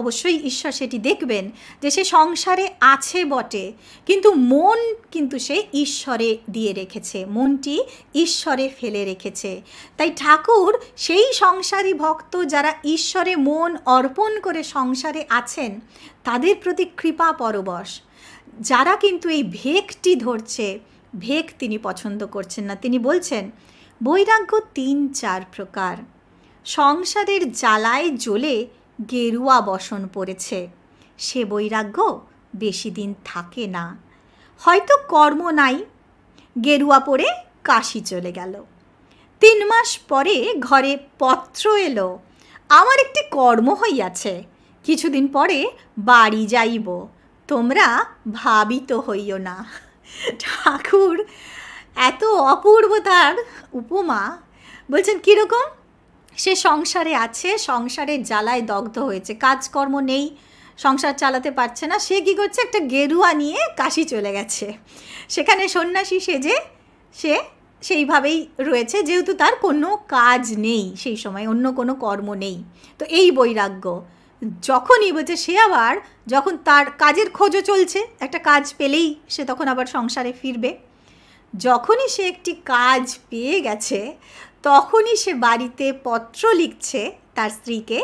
অবশ্যই ঈশ্বর সেটি দেখবেন যে সে সংসারে আছে বটে কিন্তু মন কিন্তু সে ঈশ্বরে দিয়ে রেখেছে মনটি ঈশ্বরে ফেলে রেখেছে তাই ঠাকুর সেই সংসারী ভক্ত যারা ঈশ্বরে মন অর্পণ করে সংসারে আছেন তাদের প্রতি কৃপা পরবশ যারা কিন্তু এই ভেকটি ধরছে ভেক তিনি পছন্দ করছেন না তিনি বলছেন বৈরাগ্য তিন চার প্রকার সংসারের জ্বালায় জ্বলে গেরুয়া বসন পড়েছে সে বৈরাগ্য বেশি দিন থাকে না হয়তো কর্ম নাই গেরুয়া পরে কাশি চলে গেল তিন মাস পরে ঘরে পত্র এলো আমার একটি কর্ম হইয়াছে কিছুদিন পরে বাড়ি যাইব তোমরা ভাবিত হইও না ঠাকুর এত অপূর্ব তার উপমা বলছেন কীরকম সে সংসারে আছে সংসারের জ্বালায় দগ্ধ হয়েছে কাজকর্ম নেই সংসার চালাতে পারছে না সে কী করছে একটা গেরুয়া নিয়ে কাশি চলে গেছে সেখানে সন্ন্যাসী সেজে সে সেইভাবেই রয়েছে যেহেতু তার কোনো কাজ নেই সেই সময় অন্য কোনো কর্ম নেই তো এই বৈরাগ্য যখনই বলছে সে আবার যখন তার কাজের খোঁজও চলছে একটা কাজ পেলেই সে তখন আবার সংসারে ফিরবে যখনই সে একটি কাজ পেয়ে গেছে তখনই সে বাড়িতে পত্র লিখছে তার স্ত্রীকে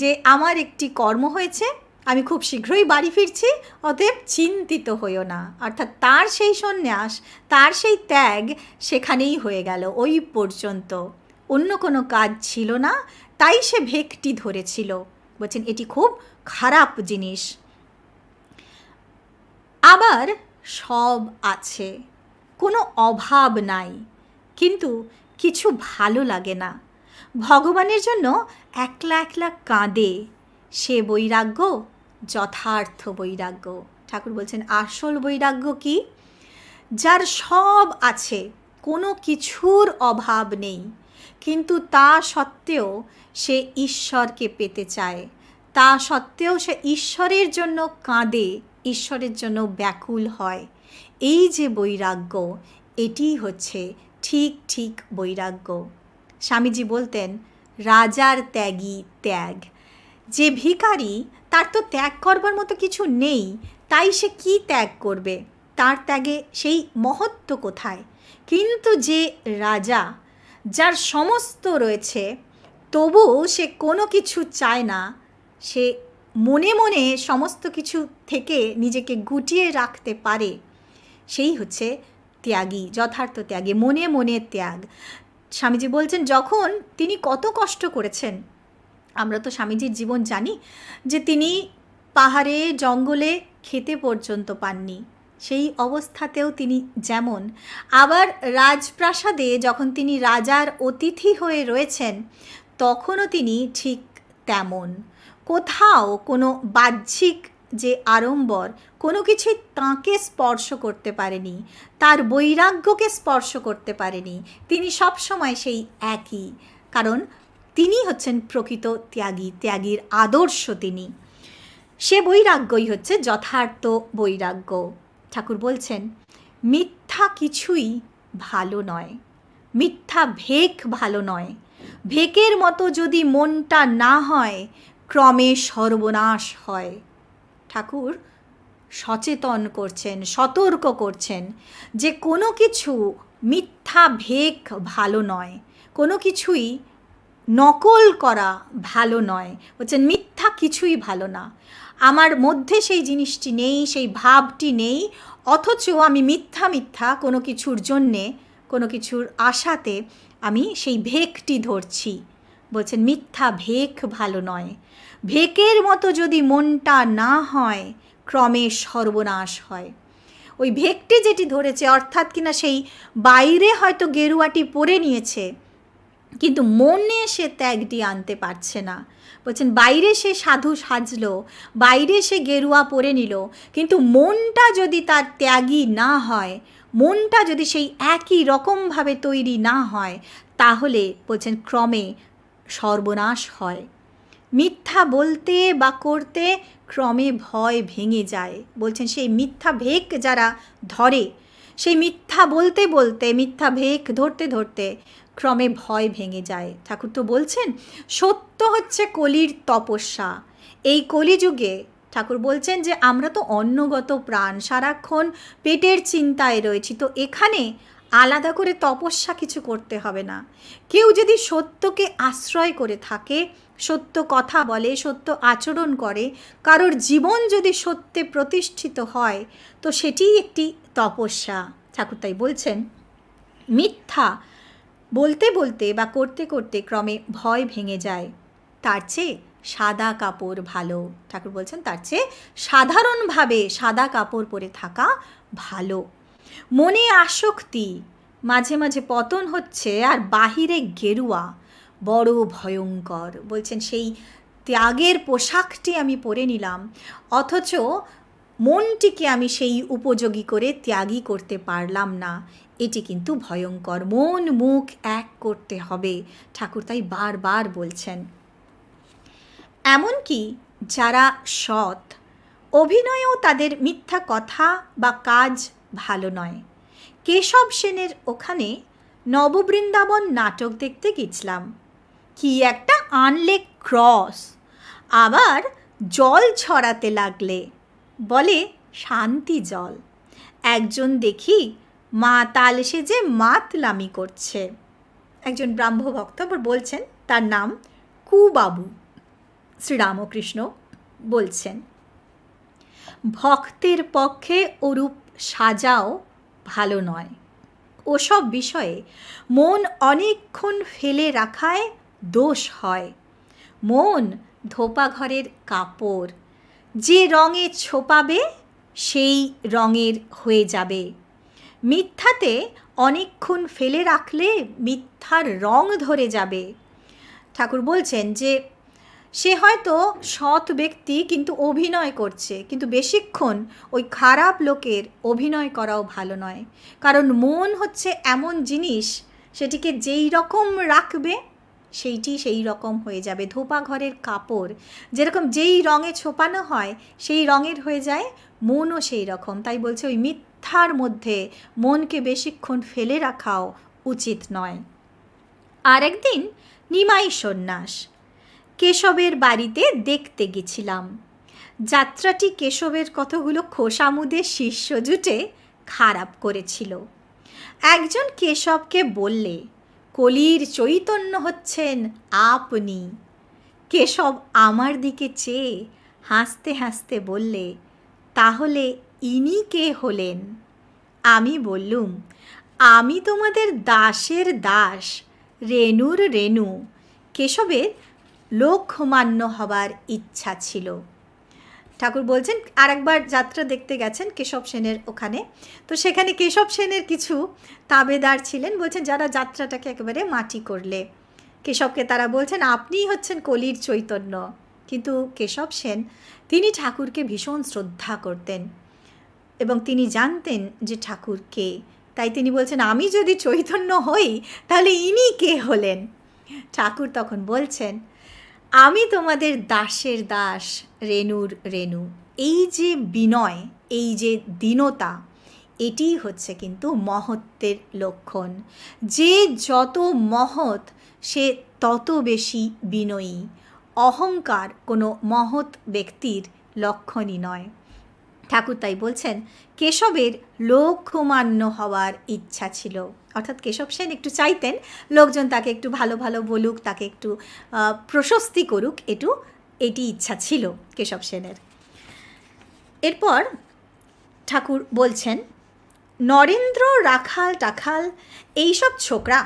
যে আমার একটি কর্ম হয়েছে আমি খুব শীঘ্রই বাড়ি ফিরছি অতএব চিন্তিত হইও না অর্থাৎ তার সেই সন্ন্যাস তার সেই ত্যাগ সেখানেই হয়ে গেল ওই পর্যন্ত অন্য কোনো কাজ ছিল না তাই সে ভেকটি ধরেছিল বলছেন এটি খুব খারাপ জিনিস আবার সব আছে কোনো অভাব নাই কিন্তু কিছু ভালো লাগে না ভগবানের জন্য একলা একলা কাঁদে সে বৈরাগ্য যথার্থ বৈরাগ্য ঠাকুর বলছেন আসল বৈরাগ্য কি যার সব আছে কোনো কিছুর অভাব নেই কিন্তু তা সত্ত্বেও সে ঈশ্বরকে পেতে চায় তা সত্ত্বেও সে ঈশ্বরের জন্য কাঁদে ঈশ্বরের জন্য ব্যাকুল হয় এই যে বৈরাগ্য এটি হচ্ছে ঠিক ঠিক বৈরাগ্য স্বামীজি বলতেন রাজার ত্যাগী ত্যাগ যে ভিখারি তার তো ত্যাগ করবার মতো কিছু নেই তাই সে কি ত্যাগ করবে তার ত্যাগে সেই মহত্ব কোথায় কিন্তু যে রাজা যার সমস্ত রয়েছে তবুও সে কোনো কিছু চায় না সে মনে মনে সমস্ত কিছু থেকে নিজেকে গুটিয়ে রাখতে পারে সেই হচ্ছে ত্যাগী যথার্থ ত্যাগী মনে মনে ত্যাগ স্বামীজি বলছেন যখন তিনি কত কষ্ট করেছেন আমরা তো স্বামীজির জীবন জানি যে তিনি পাহাড়ে জঙ্গলে খেতে পর্যন্ত পাননি সেই অবস্থাতেও তিনি যেমন আবার রাজপ্রাসাদে যখন তিনি রাজার অতিথি হয়ে রয়েছেন তখনও তিনি ঠিক তেমন কোথাও কোনো বাহ্যিক যে আড়ম্বর কোনো কিছুই তাঁকে স্পর্শ করতে পারেনি তার বৈরাগ্যকে স্পর্শ করতে পারেনি তিনি সবসময় সেই একই কারণ তিনি হচ্ছেন প্রকৃত ত্যাগী ত্যাগীর আদর্শ তিনি সে বৈরাগ্যই হচ্ছে যথার্থ বৈরাগ্য ঠাকুর বলছেন মিথ্যা কিছুই ভালো নয় মিথ্যা ভেক ভালো নয় ভেকের মতো যদি মনটা না হয় ক্রমে সর্বনাশ হয় ঠাকুর সচেতন করছেন সতর্ক করছেন যে কোনো কিছু মিথ্যা ভেক ভালো নয় কোনো কিছুই নকল করা ভালো নয় বলছেন মিথ্যা কিছুই ভালো না আমার মধ্যে সেই জিনিসটি নেই সেই ভাবটি নেই অথচ আমি মিথ্যা মিথ্যা কোনো কিছুর জন্যে কোনো কিছুর আশাতে আমি সেই ভেকটি ধরছি বলছেন মিথ্যা ভেক ভালো নয় ভেকের মতো যদি মনটা না হয় ক্রমে সর্বনাশ হয় ওই ভেকটি যেটি ধরেছে অর্থাৎ কিনা সেই বাইরে হয়তো গেরুয়াটি পরে নিয়েছে কিন্তু মনে সে ত্যাগটি আনতে পারছে না বলছেন বাইরে সে সাধু সাজলো বাইরে সে গেরুয়া পরে নিল কিন্তু মনটা যদি তার ত্যাগী না হয় মনটা যদি সেই একই রকমভাবে তৈরি না হয় তাহলে বলছেন ক্রমে সর্বনাশ হয় মিথ্যা বলতে বা করতে ক্রমে ভয় ভেঙে যায় বলছেন সেই মিথ্যা ভেক যারা ধরে সেই মিথ্যা বলতে বলতে মিথ্যা ভেক ধরতে ধরতে ক্রমে ভয় ভেঙে যায় ঠাকুর তো বলছেন সত্য হচ্ছে কলির তপস্যা এই কলিযুগে ঠাকুর বলছেন যে আমরা তো অন্নগত প্রাণ সারাক্ষণ পেটের চিন্তায় রয়েছি তো এখানে আলাদা করে তপস্যা কিছু করতে হবে না কেউ যদি সত্যকে আশ্রয় করে থাকে সত্য কথা বলে সত্য আচরণ করে কারোর জীবন যদি সত্যে প্রতিষ্ঠিত হয় তো সেটিই একটি তপস্যা ঠাকুর তাই বলছেন মিথ্যা বলতে বলতে বা করতে করতে ক্রমে ভয় ভেঙে যায় তার চেয়ে সাদা কাপড় ভালো ঠাকুর বলছেন তার চেয়ে সাধারণভাবে সাদা কাপড় পরে থাকা ভালো মনে আসক্তি মাঝে মাঝে পতন হচ্ছে আর বাহিরে গেরুয়া বড় ভয়ঙ্কর বলছেন সেই ত্যাগের পোশাকটি আমি পরে নিলাম অথচ মনটিকে আমি সেই উপযোগী করে ত্যাগই করতে পারলাম না এটি কিন্তু ভয়ঙ্কর মন মুখ এক করতে হবে ঠাকুর তাই বারবার বলছেন এমনকি যারা সৎ অভিনয়েও তাদের মিথ্যা কথা বা কাজ ভালো নয় কেশব সেনের ওখানে নববৃন্দাবন নাটক দেখতে গেছিলাম কি একটা আনলে ক্রস আবার জল ছড়াতে লাগলে বলে শান্তি জল একজন দেখি মা তাল সেজে মাতলামি করছে একজন ব্রাহ্মভক্ত আবার বলছেন তার নাম কুবাবু শ্রীরামকৃষ্ণ বলছেন ভক্তের পক্ষে ওরূপ সাজাও ভালো নয় ওসব বিষয়ে মন অনেকক্ষণ ফেলে রাখায় দোষ হয় মন ধোপাঘরের কাপড় যে রঙে ছোপাবে সেই রঙের হয়ে যাবে মিথ্যাতে অনেকক্ষণ ফেলে রাখলে মিথ্যার রং ধরে যাবে ঠাকুর বলছেন যে সে হয়তো সৎ ব্যক্তি কিন্তু অভিনয় করছে কিন্তু বেশিক্ষণ ওই খারাপ লোকের অভিনয় করাও ভালো নয় কারণ মন হচ্ছে এমন জিনিস সেটিকে যেই রকম রাখবে সেইটি সেই রকম হয়ে যাবে ধোপা ঘরের কাপড় যেরকম যেই রঙে ছোপানো হয় সেই রঙের হয়ে যায় মনও সেই রকম তাই বলছে ওই মিথ্যার মধ্যে মনকে বেশিক্ষণ ফেলে রাখাও উচিত নয় আর একদিন নিমাই সন্ন্যাস কেশবের বাড়িতে দেখতে গেছিলাম যাত্রাটি কেশবের কতগুলো খোসামুদের শীর্ষ জুটে খারাপ করেছিল একজন কেশবকে বললে কলির চৈতন্য হচ্ছেন আপনি কেশব আমার দিকে চেয়ে হাসতে হাসতে বললে তাহলে ইনি কে হলেন আমি বললুম আমি তোমাদের দাসের দাস রেণুর রেণু কেশবের লক্ষ্যমান্য হবার ইচ্ছা ছিল ঠাকুর বলছেন আর একবার যাত্রা দেখতে গেছেন কেশব সেনের ওখানে তো সেখানে কেশব সেনের কিছু তাবেদার ছিলেন বলছেন যারা যাত্রাটাকে একেবারে মাটি করলে কেশবকে তারা বলছেন আপনিই হচ্ছেন কলির চৈতন্য কিন্তু কেশব সেন তিনি ঠাকুরকে ভীষণ শ্রদ্ধা করতেন এবং তিনি জানতেন যে ঠাকুর কে তাই তিনি বলছেন আমি যদি চৈতন্য হই তাহলে ইনি কে হলেন ঠাকুর তখন বলছেন আমি তোমাদের দাসের দাস রেণুর রেণু এই যে বিনয় এই যে দীনতা এটি হচ্ছে কিন্তু মহত্বের লক্ষণ যে যত মহৎ সে তত বেশি বিনয়ী অহংকার কোনো মহৎ ব্যক্তির লক্ষণই নয় ঠাকুর তাই বলছেন কেশবের লক্ষ্যমান্য হওয়ার ইচ্ছা ছিল অর্থাৎ কেশব সেন একটু চাইতেন লোকজন তাকে একটু ভালো ভালো বলুক তাকে একটু প্রশস্তি করুক এটু এটি ইচ্ছা ছিল কেশব সেনের এরপর ঠাকুর বলছেন নরেন্দ্র রাখাল টাখাল এইসব ছোকরা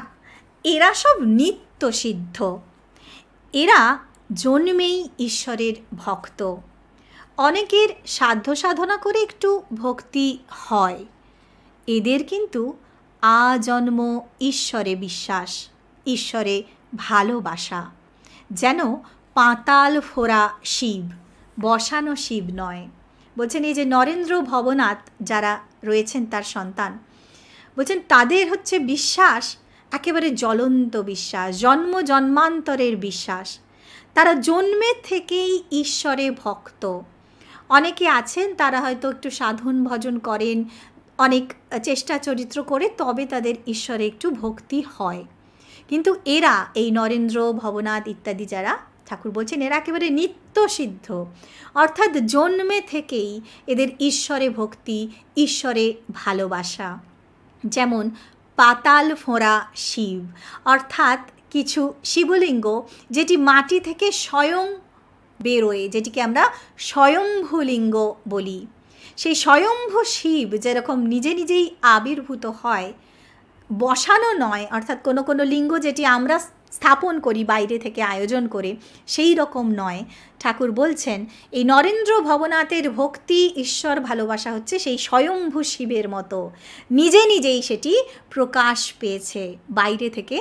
এরা সব নিত্য সিদ্ধ এরা জন্মেই ঈশ্বরের ভক্ত অনেকের সাধ্য সাধনা করে একটু ভক্তি হয় এদের কিন্তু আজন্ম ঈশ্বরে বিশ্বাস ঈশ্বরে ভালোবাসা যেন পাতাল ফোরা শিব বসানো শিব নয় বলছেন এই যে নরেন্দ্র ভবনাথ যারা রয়েছেন তার সন্তান বলছেন তাদের হচ্ছে বিশ্বাস একেবারে জ্বলন্ত বিশ্বাস জন্ম জন্মান্তরের বিশ্বাস তারা জন্মে থেকেই ঈশ্বরে ভক্ত অনেকে আছেন তারা হয়তো একটু সাধন ভজন করেন অনেক চেষ্টা চরিত্র করে তবে তাদের ঈশ্বরে একটু ভক্তি হয় কিন্তু এরা এই নরেন্দ্র ভবনাথ ইত্যাদি যারা ঠাকুর বলছেন এরা একেবারে নিত্য সিদ্ধ অর্থাৎ জন্মে থেকেই এদের ঈশ্বরে ভক্তি ঈশ্বরে ভালোবাসা যেমন পাতাল ফোঁড়া শিব অর্থাৎ কিছু শিবলিঙ্গ যেটি মাটি থেকে স্বয়ং বেরোয় যেটিকে আমরা স্বয়ম্ভুলিঙ্গ বলি সেই স্বয়ম্ভু শিব যেরকম নিজে নিজেই আবির্ভূত হয় বসানো নয় অর্থাৎ কোনো কোনো লিঙ্গ যেটি আমরা স্থাপন করি বাইরে থেকে আয়োজন করে সেই রকম নয় ঠাকুর বলছেন এই নরেন্দ্র ভবনাথের ভক্তি ঈশ্বর ভালোবাসা হচ্ছে সেই স্বয়ম্ভু শিবের মতো নিজে নিজেই সেটি প্রকাশ পেয়েছে বাইরে থেকে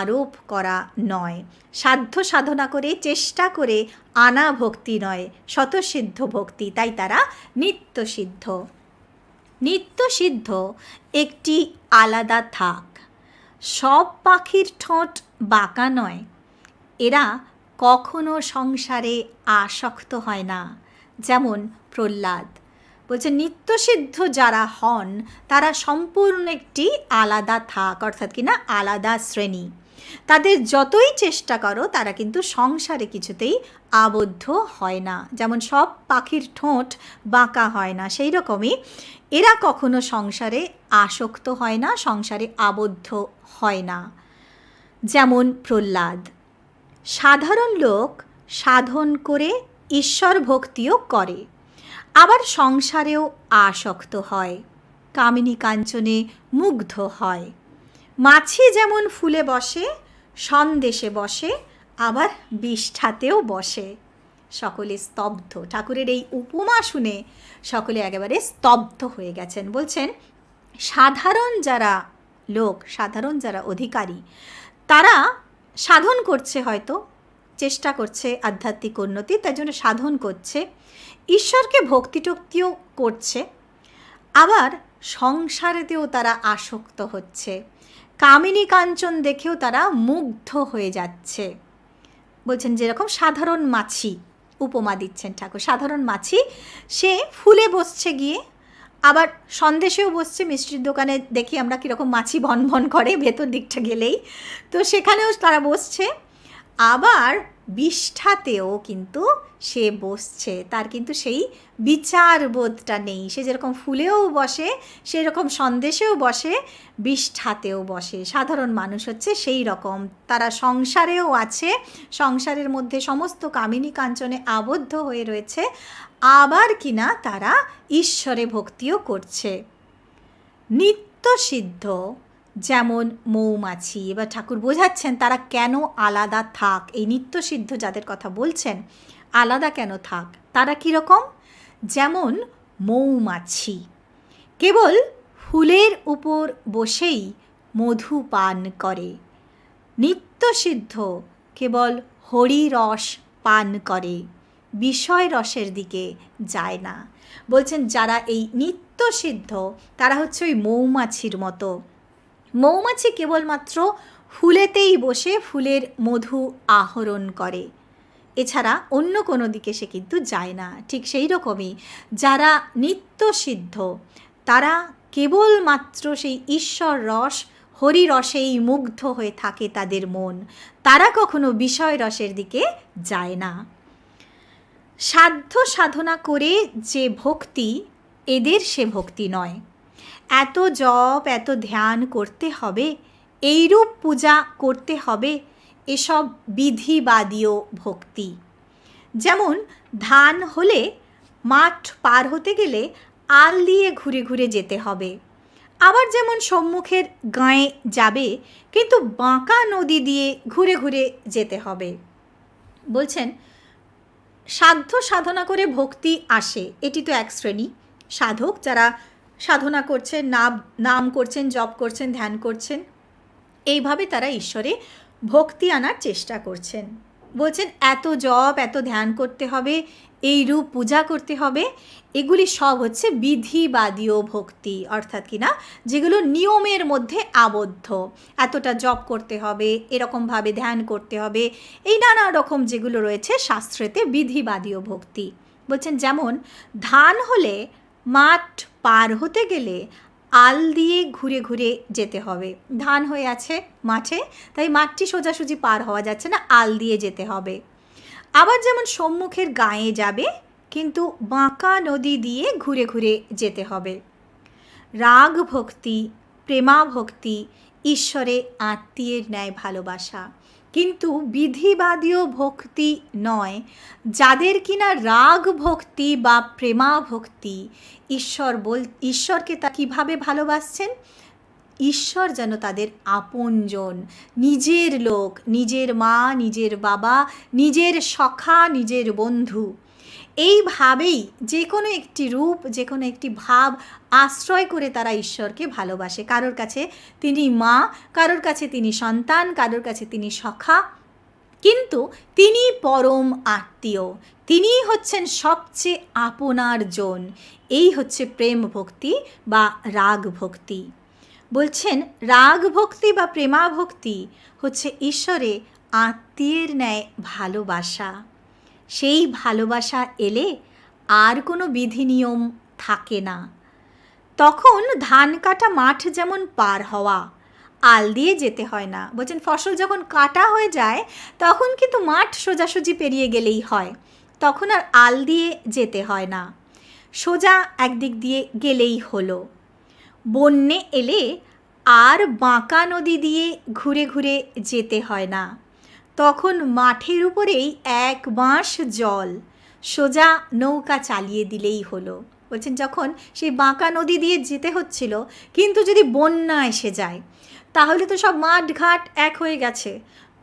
আরোপ করা নয় সাধ্য সাধনা করে চেষ্টা করে আনা ভক্তি নয় স্বতঃসিদ্ধ ভক্তি তাই তারা নিত্যসিদ্ধ নিত্যসিদ্ধ একটি আলাদা থাক সব পাখির ঠোঁট বাঁকা নয় এরা কখনো সংসারে আসক্ত হয় না যেমন প্রহ্লাদ বলছে নিত্যসিদ্ধ যারা হন তারা সম্পূর্ণ একটি আলাদা থাক অর্থাৎ কিনা আলাদা শ্রেণী তাদের যতই চেষ্টা করো তারা কিন্তু সংসারে কিছুতেই আবদ্ধ হয় না যেমন সব পাখির ঠোঁট বাঁকা হয় না সেই রকমই এরা কখনো সংসারে আসক্ত হয় না সংসারে আবদ্ধ হয় না যেমন প্রহ্লাদ সাধারণ লোক সাধন করে ঈশ্বর ভক্তিও করে আবার সংসারেও আসক্ত হয় কামিনী কাঞ্চনে মুগ্ধ হয় মাছি যেমন ফুলে বসে সন্দেশে বসে আবার বিষ্ঠাতেও বসে সকলে স্তব্ধ ঠাকুরের এই উপমা শুনে সকলে একেবারে স্তব্ধ হয়ে গেছেন বলছেন সাধারণ যারা লোক সাধারণ যারা অধিকারী তারা সাধন করছে হয়তো চেষ্টা করছে আধ্যাত্মিক উন্নতি তার জন্য সাধন করছে ঈশ্বরকে ভক্তিটক্তিও করছে আবার সংসারেতেও তারা আসক্ত হচ্ছে কামিনী কাঞ্চন দেখেও তারা মুগ্ধ হয়ে যাচ্ছে বলছেন যেরকম সাধারণ মাছি উপমা দিচ্ছেন ঠাকুর সাধারণ মাছি সে ফুলে বসছে গিয়ে আবার সন্দেশেও বসছে মিষ্টির দোকানে দেখি আমরা কীরকম মাছি ভন ভন করে ভেতর দিকটা গেলেই তো সেখানেও তারা বসছে আবার বিষ্ঠাতেও কিন্তু সে বসছে তার কিন্তু সেই বিচার বোধটা নেই সে যেরকম ফুলেও বসে সেরকম সন্দেশেও বসে বিষ্ঠাতেও বসে সাধারণ মানুষ হচ্ছে সেই রকম তারা সংসারেও আছে সংসারের মধ্যে সমস্ত কামিনী কাঞ্চনে আবদ্ধ হয়ে রয়েছে আবার কিনা তারা ঈশ্বরে ভক্তিও করছে নিত্য সিদ্ধ যেমন মৌমাছি এবার ঠাকুর বোঝাচ্ছেন তারা কেন আলাদা থাক এই নিত্যসিদ্ধ যাদের কথা বলছেন আলাদা কেন থাক তারা কীরকম যেমন মৌমাছি কেবল ফুলের উপর বসেই মধু পান করে নিত্যসিদ্ধ কেবল হরিরস পান করে বিষয় রসের দিকে যায় না বলছেন যারা এই নিত্য সিদ্ধ তারা হচ্ছে ওই মৌমাছির মতো মৌমাছি কেবলমাত্র ফুলেতেই বসে ফুলের মধু আহরণ করে এছাড়া অন্য কোনো দিকে সে কিন্তু যায় না ঠিক সেই রকমই যারা নিত্যসিদ্ধ তারা কেবলমাত্র সেই ঈশ্বর রস হরিরসেই মুগ্ধ হয়ে থাকে তাদের মন তারা কখনো বিষয় রসের দিকে যায় না সাধ্য সাধনা করে যে ভক্তি এদের সে ভক্তি নয় এত জপ এত ধ্যান করতে হবে এইরূপ পূজা করতে হবে এসব বিধিবাদীয় ভক্তি যেমন ধান হলে মাঠ পার হতে গেলে আল দিয়ে ঘুরে ঘুরে যেতে হবে আবার যেমন সম্মুখের গাঁয়ে যাবে কিন্তু বাঁকা নদী দিয়ে ঘুরে ঘুরে যেতে হবে বলছেন সাধ্য সাধনা করে ভক্তি আসে এটি তো এক শ্রেণী সাধক যারা সাধনা করছেন নাম নাম করছেন জপ করছেন ধ্যান করছেন এইভাবে তারা ঈশ্বরে ভক্তি আনার চেষ্টা করছেন বলছেন এত জপ এত ধ্যান করতে হবে এই রূপ পূজা করতে হবে এগুলি সব হচ্ছে বিধিবাদীয় ভক্তি অর্থাৎ কি না যেগুলো নিয়মের মধ্যে আবদ্ধ এতটা জপ করতে হবে এরকমভাবে ধ্যান করতে হবে এই নানা রকম যেগুলো রয়েছে শাস্ত্রেতে বিধিবাদীয় ভক্তি বলছেন যেমন ধান হলে মাঠ পার হতে গেলে আল দিয়ে ঘুরে ঘুরে যেতে হবে ধান হয়ে আছে মাঠে তাই মাঠটি সোজাসুজি পার হওয়া যাচ্ছে না আল দিয়ে যেতে হবে আবার যেমন সম্মুখের গায়ে যাবে কিন্তু বাঁকা নদী দিয়ে ঘুরে ঘুরে যেতে হবে রাগ ভক্তি প্রেমা ভক্তি ঈশ্বরে আত্মীয়ের ন্যায় ভালোবাসা কিন্তু বিধিবাদীয় ভক্তি নয় যাদের কিনা রাগ ভক্তি বা প্রেমা ভক্তি ঈশ্বর বল ঈশ্বরকে তা কীভাবে ভালোবাসছেন ঈশ্বর যেন তাদের আপনজন নিজের লোক নিজের মা নিজের বাবা নিজের সখা নিজের বন্ধু এইভাবেই যে কোনো একটি রূপ যে কোনো একটি ভাব আশ্রয় করে তারা ঈশ্বরকে ভালোবাসে কারোর কাছে তিনি মা কারোর কাছে তিনি সন্তান কারোর কাছে তিনি সখা কিন্তু তিনি পরম আত্মীয় তিনি হচ্ছেন সবচেয়ে আপনার জন এই হচ্ছে প্রেম ভক্তি বা রাগ ভক্তি বলছেন রাগ ভক্তি বা প্রেমা ভক্তি হচ্ছে ঈশ্বরে আত্মীয়ের ন্যায় ভালোবাসা সেই ভালোবাসা এলে আর কোনো বিধি নিয়ম থাকে না তখন ধান কাটা মাঠ যেমন পার হওয়া আল দিয়ে যেতে হয় না বলছেন ফসল যখন কাটা হয়ে যায় তখন কিন্তু মাঠ সোজাসুজি পেরিয়ে গেলেই হয় তখন আর আল দিয়ে যেতে হয় না সোজা একদিক দিয়ে গেলেই হলো বন্যে এলে আর বাঁকা নদী দিয়ে ঘুরে ঘুরে যেতে হয় না তখন মাঠের উপরেই এক বাঁশ জল সোজা নৌকা চালিয়ে দিলেই হলো বলছেন যখন সেই বাঁকা নদী দিয়ে যেতে হচ্ছিল কিন্তু যদি বন্যা এসে যায় তাহলে তো সব মাঠঘাট এক হয়ে গেছে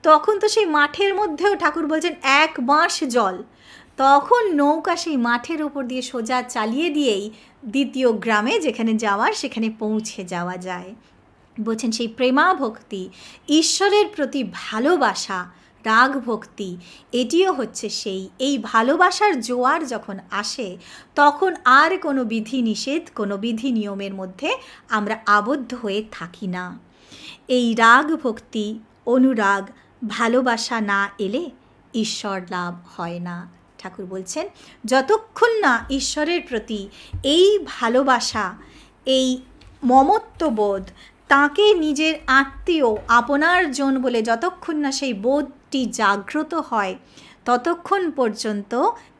তখন তো সেই মাঠের মধ্যেও ঠাকুর বলছেন এক বাঁশ জল তখন নৌকা সেই মাঠের উপর দিয়ে সোজা চালিয়ে দিয়েই দ্বিতীয় গ্রামে যেখানে যাওয়ার সেখানে পৌঁছে যাওয়া যায় বলছেন সেই প্রেমা ভক্তি ঈশ্বরের প্রতি ভালোবাসা রাগ ভক্তি এটিও হচ্ছে সেই এই ভালোবাসার জোয়ার যখন আসে তখন আর কোনো বিধি নিষেধ কোনো বিধি নিয়মের মধ্যে আমরা আবদ্ধ হয়ে থাকি না এই রাগ ভক্তি অনুরাগ ভালোবাসা না এলে ঈশ্বর লাভ হয় না ঠাকুর বলছেন যতক্ষণ না ঈশ্বরের প্রতি এই ভালোবাসা এই মমত্ববোধ তাকে নিজের আত্মীয় আপনার জন বলে যতক্ষণ না সেই বোধটি জাগ্রত হয় ততক্ষণ পর্যন্ত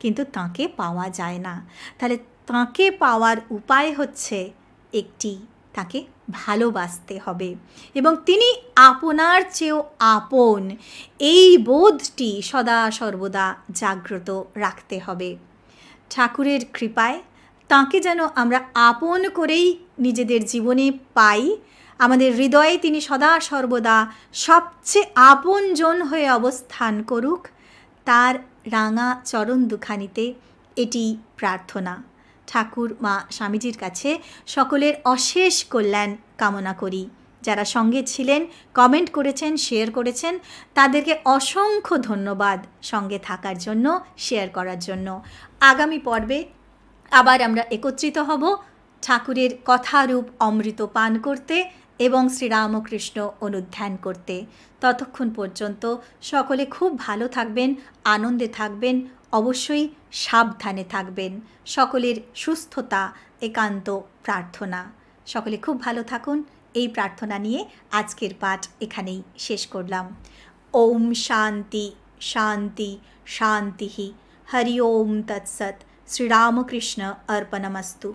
কিন্তু তাকে পাওয়া যায় না তাহলে তাকে পাওয়ার উপায় হচ্ছে একটি তাকে ভালোবাসতে হবে এবং তিনি আপনার চেয়েও আপন এই বোধটি সদা সর্বদা জাগ্রত রাখতে হবে ঠাকুরের কৃপায় তাকে যেন আমরা আপন করেই নিজেদের জীবনে পাই আমাদের হৃদয়ে তিনি সদা সর্বদা সবচেয়ে আপনজন হয়ে অবস্থান করুক তার রাঙা চরণ দুখানিতে এটি প্রার্থনা ঠাকুর মা স্বামীজির কাছে সকলের অশেষ কল্যাণ কামনা করি যারা সঙ্গে ছিলেন কমেন্ট করেছেন শেয়ার করেছেন তাদেরকে অসংখ্য ধন্যবাদ সঙ্গে থাকার জন্য শেয়ার করার জন্য আগামী পর্বে আবার আমরা একত্রিত হব ঠাকুরের কথারূপ অমৃত পান করতে এবং শ্রীরামকৃষ্ণ অনুধ্যান করতে ততক্ষণ পর্যন্ত সকলে খুব ভালো থাকবেন আনন্দে থাকবেন অবশ্যই সাবধানে থাকবেন সকলের সুস্থতা একান্ত প্রার্থনা সকলে খুব ভালো থাকুন এই প্রার্থনা নিয়ে আজকের পাঠ এখানেই শেষ করলাম ওম শান্তি শান্তি শান্তি হরি ওম তৎসৎ শ্রীরামকৃষ্ণ অর্পণমস্তু